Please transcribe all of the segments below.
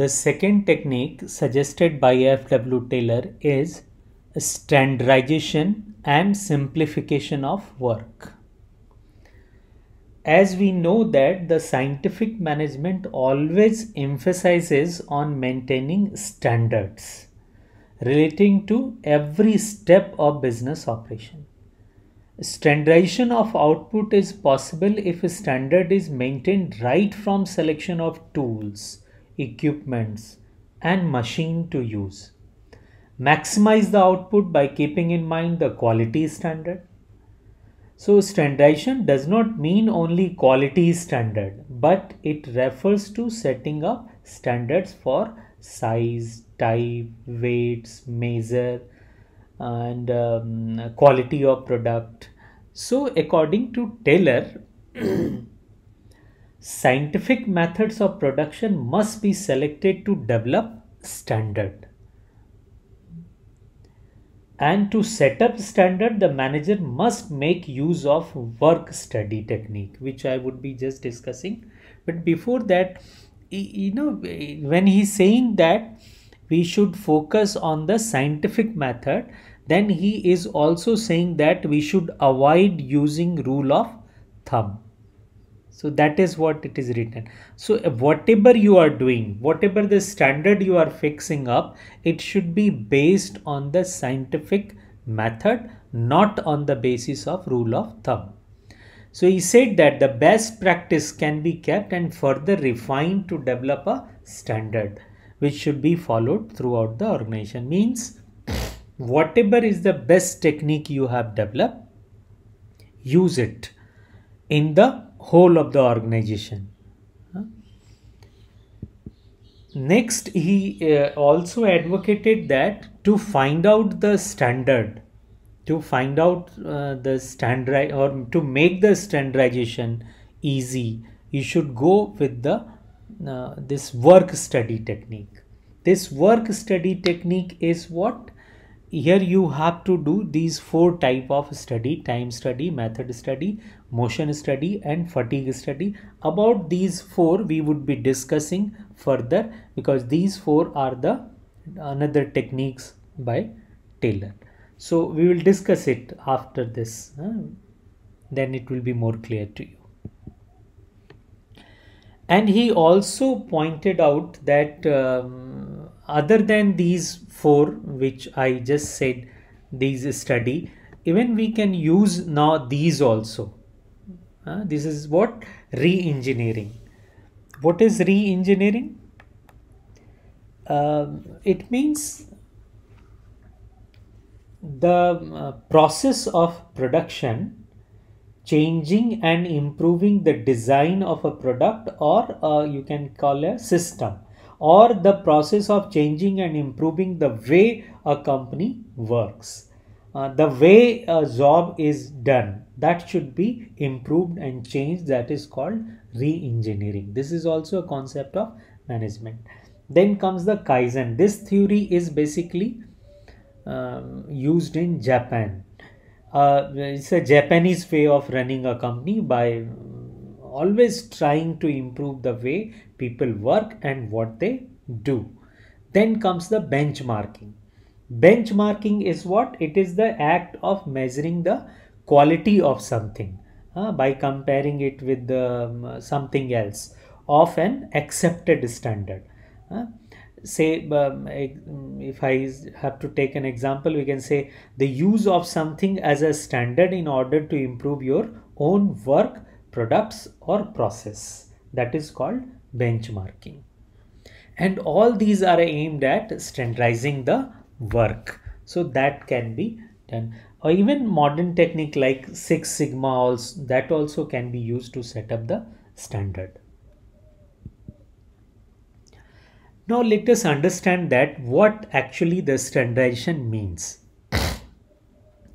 The second technique suggested by F.W. Taylor is standardization and simplification of work. As we know that the scientific management always emphasizes on maintaining standards relating to every step of business operation. Standardization of output is possible if a standard is maintained right from selection of tools equipments, and machine to use. Maximize the output by keeping in mind the quality standard. So standardization does not mean only quality standard, but it refers to setting up standards for size, type, weights, measure, and um, quality of product. So according to Taylor, scientific methods of production must be selected to develop standard and to set up standard the manager must make use of work study technique which i would be just discussing but before that you know when he's saying that we should focus on the scientific method then he is also saying that we should avoid using rule of thumb so that is what it is written so uh, whatever you are doing whatever the standard you are fixing up it should be based on the scientific method not on the basis of rule of thumb so he said that the best practice can be kept and further refined to develop a standard which should be followed throughout the organization means whatever is the best technique you have developed use it in the whole of the organization. Next, he uh, also advocated that to find out the standard, to find out uh, the standard or to make the standardization easy, you should go with the uh, this work study technique. This work study technique is what here you have to do these four type of study time study method study motion study and fatigue study about these four we would be discussing further because these four are the another techniques by Taylor so we will discuss it after this then it will be more clear to you and he also pointed out that um, other than these four which I just said these study even we can use now these also uh, this is what re-engineering what is re-engineering uh, it means the uh, process of production changing and improving the design of a product or uh, you can call a system or the process of changing and improving the way a company works uh, the way a job is done that should be improved and changed that is called re-engineering this is also a concept of management then comes the kaizen this theory is basically um, used in japan uh, it's a japanese way of running a company by um, always trying to improve the way people work and what they do then comes the benchmarking benchmarking is what it is the act of measuring the quality of something uh, by comparing it with um, something else of an accepted standard. Uh, say, um, if I have to take an example, we can say the use of something as a standard in order to improve your own work, products, or process. That is called benchmarking. And all these are aimed at standardizing the work. So that can be done or even modern technique like Six Sigma also, that also can be used to set up the standard. Now let us understand that what actually the standardization means.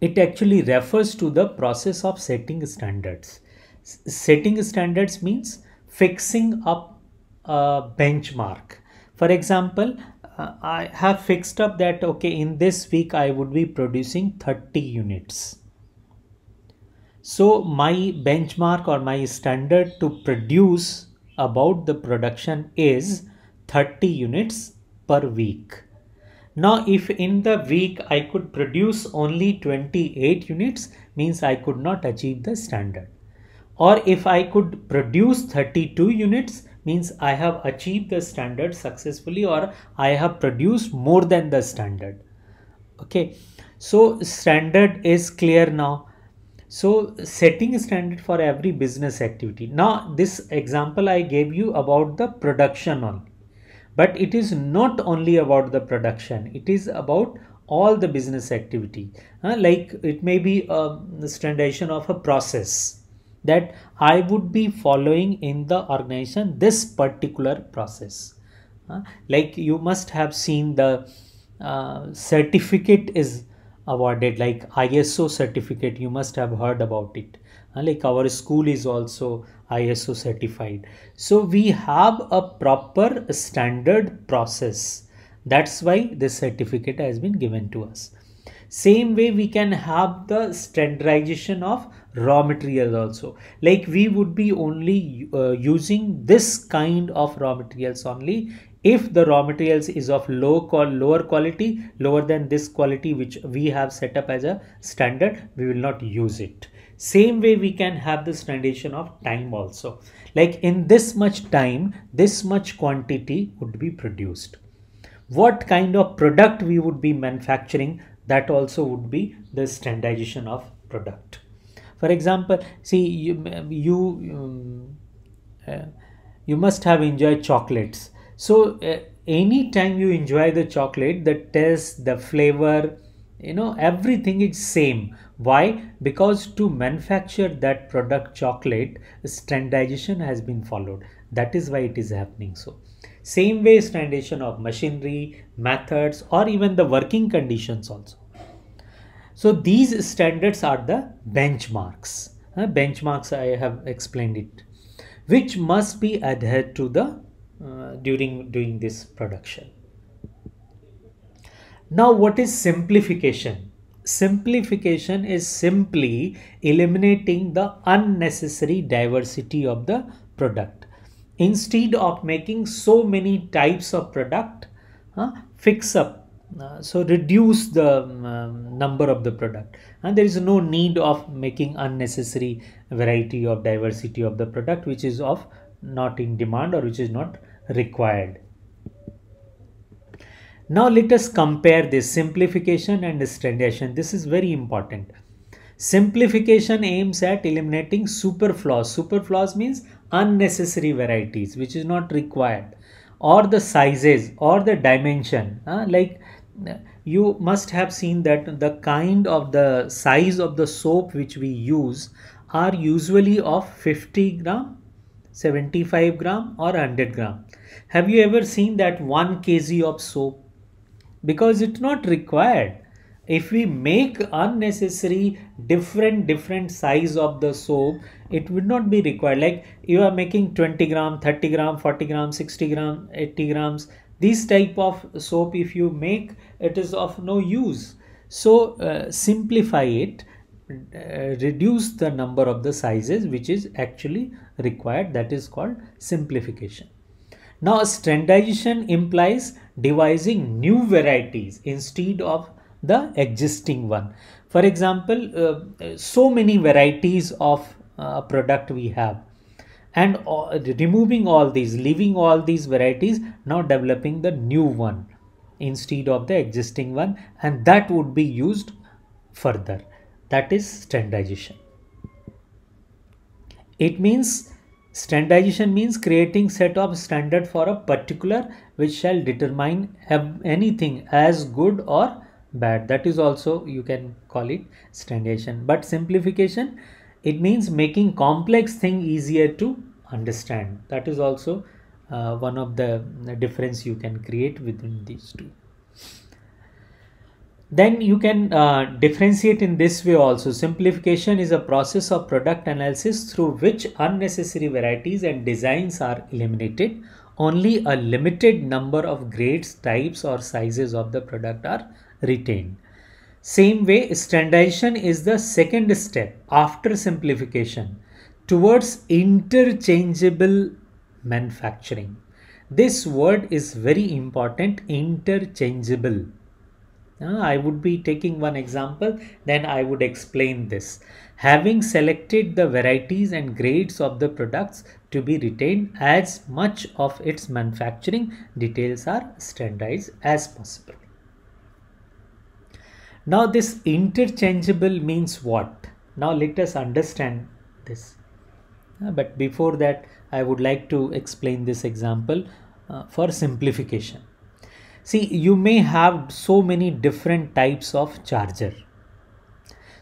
It actually refers to the process of setting standards. S setting standards means fixing up a benchmark. For example, uh, I have fixed up that okay in this week I would be producing 30 units. So my benchmark or my standard to produce about the production is 30 units per week. Now if in the week I could produce only 28 units means I could not achieve the standard or if I could produce 32 units means I have achieved the standard successfully or I have produced more than the standard. Okay, so standard is clear now. So setting standard for every business activity. Now this example I gave you about the production only. But it is not only about the production, it is about all the business activity. Uh, like it may be a um, standardization of a process that I would be following in the organization this particular process. Uh, like you must have seen the uh, certificate is awarded like ISO certificate you must have heard about it uh, like our school is also ISO certified so we have a proper standard process that's why this certificate has been given to us same way we can have the standardization of raw material also like we would be only uh, using this kind of raw materials only if the raw materials is of low call lower quality lower than this quality which we have set up as a standard we will not use it same way we can have this standardization of time also like in this much time this much quantity would be produced what kind of product we would be manufacturing that also would be the standardization of product for example see you you um, uh, you must have enjoyed chocolates so uh, any time you enjoy the chocolate the taste the flavor you know everything is same why because to manufacture that product chocolate standardization has been followed that is why it is happening so same way standardization of machinery methods or even the working conditions also so these standards are the benchmarks. Uh, benchmarks I have explained it, which must be adhered to the uh, during doing this production. Now what is simplification? Simplification is simply eliminating the unnecessary diversity of the product. Instead of making so many types of product, uh, fix up uh, so reduce the um, um, number of the product and there is no need of making unnecessary variety of diversity of the product which is of not in demand or which is not required now let us compare this simplification and standardization this is very important simplification aims at eliminating superfluous. Superfluous means unnecessary varieties which is not required or the sizes or the dimension uh, like you must have seen that the kind of the size of the soap which we use are usually of 50 gram 75 gram or 100 gram have you ever seen that 1 kg of soap because it's not required if we make unnecessary different different size of the soap it would not be required like you are making 20 gram 30 gram 40 gram 60 gram 80 grams these type of soap if you make it is of no use so uh, simplify it uh, reduce the number of the sizes which is actually required that is called simplification now standardization implies devising new varieties instead of the existing one for example uh, so many varieties of uh, product we have and uh, removing all these leaving all these varieties now developing the new one instead of the existing one and that would be used further that is standardization it means standardization means creating set of standard for a particular which shall determine anything as good or bad that is also you can call it standardization but simplification it means making complex thing easier to understand that is also uh, one of the, difference you can create within these two then you can uh, differentiate in this way also simplification is a process of product analysis through which unnecessary varieties and designs are eliminated only a limited number of grades types or sizes of the product are retained same way, standardization is the second step after simplification towards interchangeable manufacturing. This word is very important, interchangeable. Uh, I would be taking one example, then I would explain this. Having selected the varieties and grades of the products to be retained as much of its manufacturing details are standardized as possible. Now this interchangeable means what? Now let us understand this. Uh, but before that, I would like to explain this example uh, for simplification. See, you may have so many different types of charger.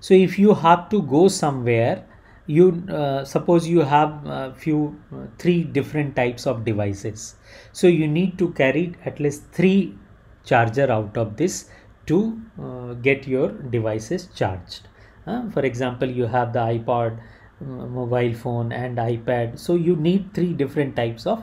So if you have to go somewhere, you uh, suppose you have a few uh, three different types of devices so you need to carry at least three charger out of this to uh, get your devices charged uh, for example you have the ipod uh, mobile phone and ipad so you need three different types of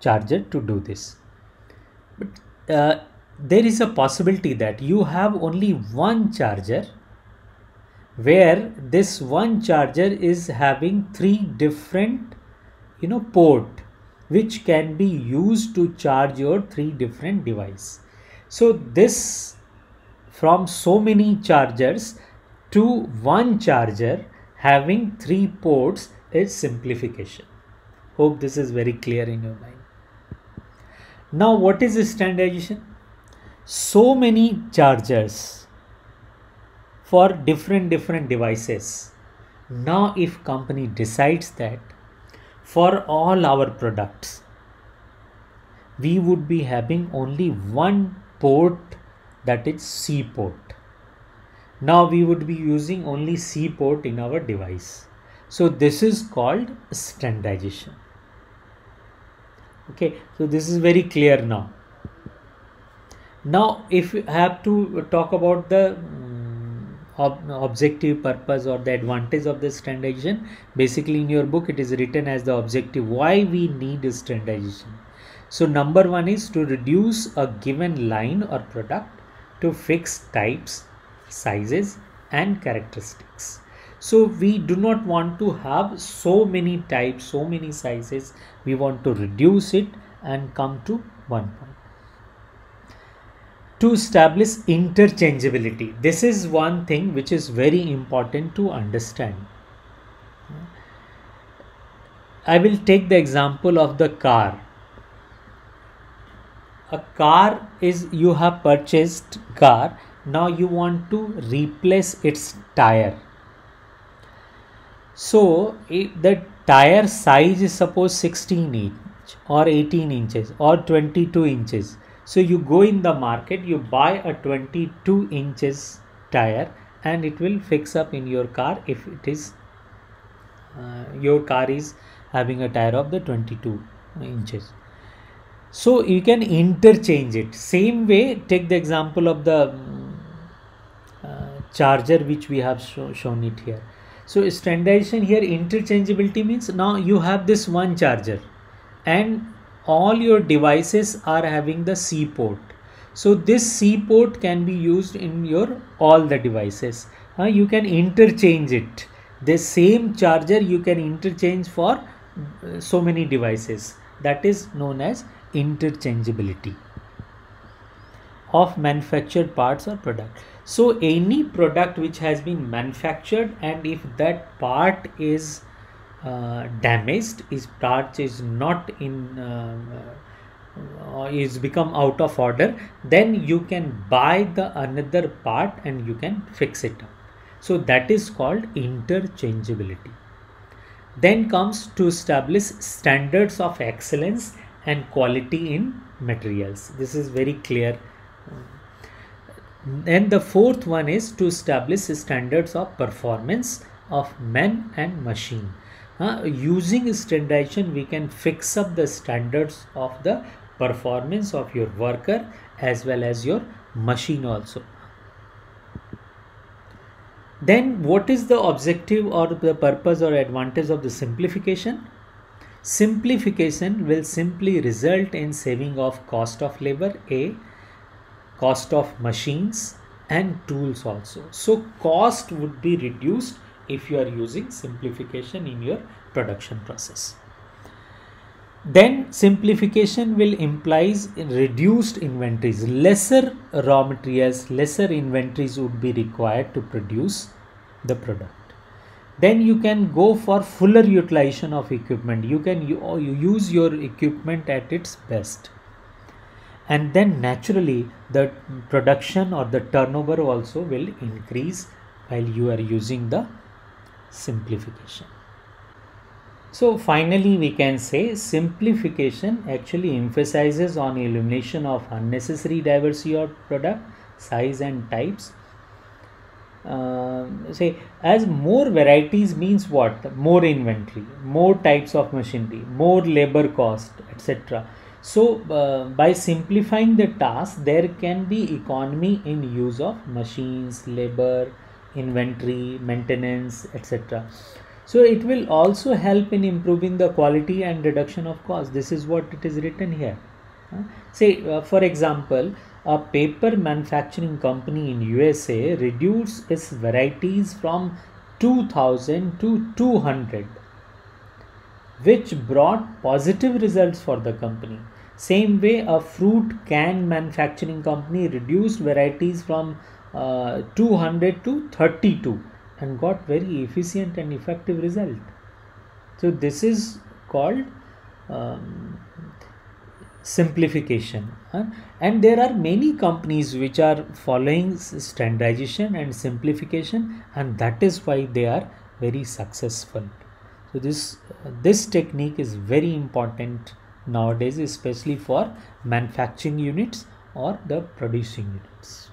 charger to do this but uh, there is a possibility that you have only one charger where this one charger is having three different you know port which can be used to charge your three different device so this from so many chargers to one charger having three ports is simplification. Hope this is very clear in your mind. Now what is standardization? So many chargers for different different devices. Now if company decides that for all our products we would be having only one port that is C port. Now we would be using only C port in our device. So this is called standardization. Okay, so this is very clear now. Now if you have to talk about the mm, Ob objective purpose or the advantage of the standardization basically in your book it is written as the objective why we need standardization so number one is to reduce a given line or product to fix types, sizes and characteristics. So we do not want to have so many types, so many sizes. We want to reduce it and come to one point. To establish interchangeability, this is one thing which is very important to understand. I will take the example of the car a car is you have purchased car now you want to replace its tire so if the tire size is suppose 16 inch or 18 inches or 22 inches so you go in the market you buy a 22 inches tire and it will fix up in your car if it is uh, your car is having a tire of the 22 inches so you can interchange it. Same way, take the example of the mm, uh, charger which we have shown it here. So standardization here, interchangeability means now you have this one charger and all your devices are having the C port. So this C port can be used in your all the devices. Uh, you can interchange it. The same charger you can interchange for uh, so many devices that is known as interchangeability of manufactured parts or product so any product which has been manufactured and if that part is uh, damaged is part is not in uh, uh, is become out of order then you can buy the another part and you can fix it up so that is called interchangeability then comes to establish standards of excellence and quality in materials. This is very clear. Then the fourth one is to establish standards of performance of men and machine. Uh, using standardization, we can fix up the standards of the performance of your worker as well as your machine also. Then what is the objective or the purpose or advantage of the simplification? Simplification will simply result in saving of cost of labor A, cost of machines and tools also. So cost would be reduced if you are using simplification in your production process. Then simplification will implies reduced inventories, lesser raw materials, lesser inventories would be required to produce the product then you can go for fuller utilization of equipment you can you, uh, you use your equipment at its best and then naturally the production or the turnover also will increase while you are using the simplification so finally we can say simplification actually emphasizes on elimination of unnecessary diversity of product size and types um, say as more varieties means what more inventory more types of machinery more labor cost etc so uh, by simplifying the task there can be economy in use of machines labor inventory maintenance etc so it will also help in improving the quality and reduction of cost this is what it is written here uh, say for example a paper manufacturing company in USA reduced its varieties from 2000 to 200 which brought positive results for the company. Same way a fruit can manufacturing company reduced varieties from uh, 200 to 32 and got very efficient and effective result. So this is called um, simplification huh? and there are many companies which are following standardization and simplification and that is why they are very successful so this this technique is very important nowadays especially for manufacturing units or the producing units